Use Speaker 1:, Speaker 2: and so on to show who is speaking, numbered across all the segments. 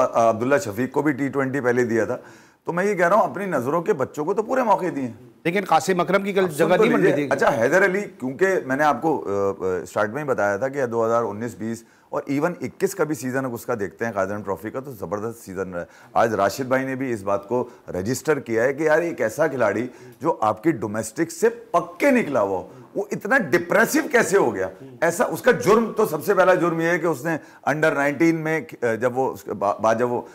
Speaker 1: अब्दुल्ला शफीक को भी T twenty पहले दिया था तो मैं ये कह रहा हूँ अपनी नजरों के बच्चों को तो पूरे मौके
Speaker 2: दिए लेकिन कासिम अकरम की कल जगह तो नहीं अच्छा
Speaker 1: हैदर अली क्योंकि मैंने आपको स्टार्ट में ही बताया था कि 2019-20 और इवन 21 का भी सीज़न उसका देखते हैं काजन ट्रॉफी का तो ज़बरदस्त सीज़न रहा आज राशिद भाई ने भी इस बात को रजिस्टर किया है कि यार एक ऐसा खिलाड़ी जो आपकी डोमेस्टिक से पक्के निकला हुआ वो इतना डिप्रेसिव कैसे हो गया ऐसा उसका जुर्म तो सबसे पहला जुर्म यह है कि उसने अंडर 19 में जब वो बाद जब वो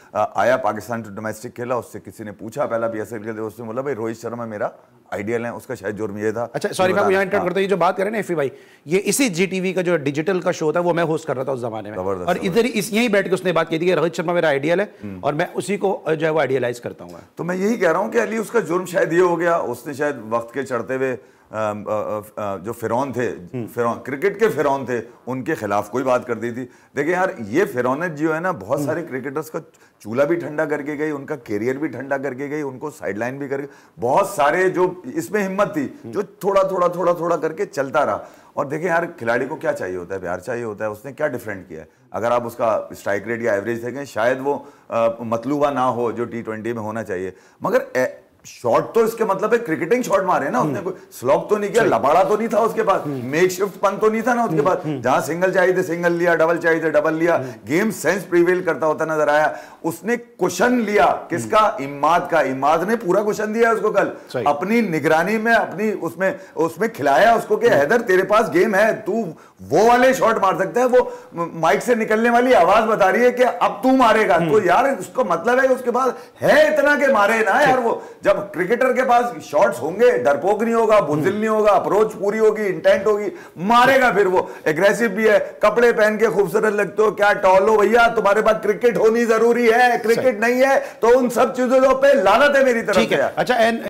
Speaker 1: आया पाकिस्तान तो डोमेस्टिक खेला उससे किसी ने पूछा पहला पी एस उसने बोला भाई रोहित शर्मा
Speaker 2: मेरा आइडियल है उसका शायद जुर्म ये था अच्छा सॉरी मैं यहाँ इंटर हाँ। करता हूँ जो बात करें ना एफी e भाई ये इसी जी का जो डिजिटल का शो था वो मैं होस्ट कर रहा था उस जमाने में और इधर इस यही बैठ के उसने बात की थी रोहित शर्मा मेरा आइडियल है हम्म। और मैं उसी को जो है वो आइडियलाइज करता हूँ
Speaker 1: तो मैं यही कह रहा हूँ कि अली उसका जुर्म शायद ये हो गया उसने शायद वक्त के चढ़ते हुए जो फिरौन थे हम्म। फिरौन क्रिकेट के फिरौन थे उनके खिलाफ कोई बात कर दी थी देखिए यार ये फिरौनत जो है ना बहुत हम्म। सारे क्रिकेटर्स का चूल्हा भी ठंडा करके गई उनका करियर भी ठंडा करके गई उनको साइडलाइन भी करके बहुत सारे जो इसमें हिम्मत थी हम्म। जो थोड़ा थोड़ा थोड़ा थोड़ा करके चलता रहा और देखिए यार खिलाड़ी को क्या चाहिए होता है प्यार चाहिए होता है उसने क्या डिफरेंट किया है अगर आप उसका स्ट्राइक रेट या एवरेज देखें शायद वो मतलूबा ना हो जो टी ट्वेंटी में होना चाहिए मगर शॉट तो इसके मतलब है क्रिकेटिंग शॉट मारे ना उसने हम्म। कोई स्लॉप तो नहीं किया लबाड़ा तो नहीं था उसके पास मेक शिफ्ट पन तो नहीं था ना उसके हम्म। पास हम्म। जहां सिंगल चाहिए थे सिंगल लिया डबल चाहिए थे डबल लिया गेम सेंस प्रिवेल करता होता नजर आया उसने क्वेश्चन लिया किसका इमाद का इमाद ने पूरा क्वेश्चन दिया उसको कल अपनी निगरानी में अपनी उसमें उसमें खिलाया उसको कि हैदर तेरे पास गेम है तू वो वाले शॉट मार सकता है वो माइक से निकलने वाली आवाज बता रही है कि अब तू मारेगा तो यार उसका मतलब है उसके पास है इतना के मारे ना यार वो जब जब क्रिकेटर के पास शॉट्स होंगे डरपोक नहीं होगा बुंजिल हम्म। नहीं होगा अप्रोच पूरी होगी इंटेंट होगी मारेगा फिर वो एग्रेसिव भी है कपड़े पहन के खूबसूरत लगते हो क्या टॉल हो भैया तुम्हारे पास क्रिकेट होनी जरूरी है क्रिकेट नहीं है तो उन सब चीजों पे लानत है मेरी तरफ से अच्छा